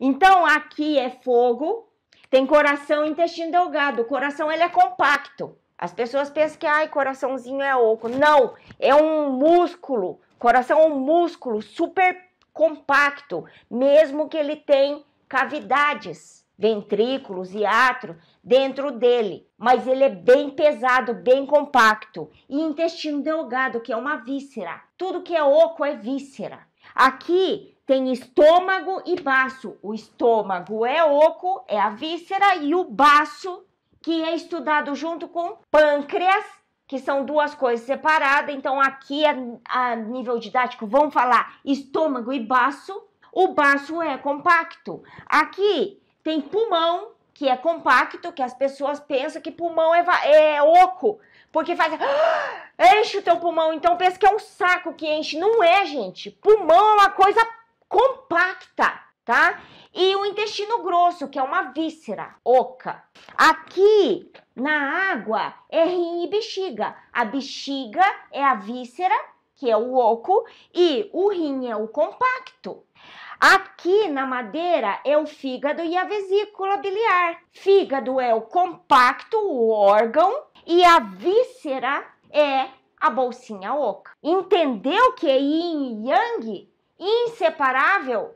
Então aqui é fogo, tem coração e intestino delgado. O coração ele é compacto. As pessoas pensam que ai, coraçãozinho é oco. Não, é um músculo. Coração é um músculo super compacto, mesmo que ele tem cavidades, ventrículos e átrio dentro dele, mas ele é bem pesado, bem compacto. E intestino delgado, que é uma víscera. Tudo que é oco é víscera. Aqui tem estômago e baço. O estômago é oco, é a víscera, e o baço, que é estudado junto com pâncreas, que são duas coisas separadas. Então, aqui a, a nível didático, vão falar estômago e baço. O baço é compacto. Aqui tem pulmão, que é compacto, que as pessoas pensam que pulmão é, é oco, porque faz. Ah, enche o teu pulmão, então pensa que é um saco que enche. Não é, gente. Pulmão é uma coisa compacta, tá? E o intestino grosso, que é uma víscera oca. Aqui na água é rim e bexiga. A bexiga é a víscera, que é o oco, e o rim é o compacto. Aqui na madeira é o fígado e a vesícula biliar. Fígado é o compacto, o órgão, e a víscera é a bolsinha oca. Entendeu que é yin e yang? inseparável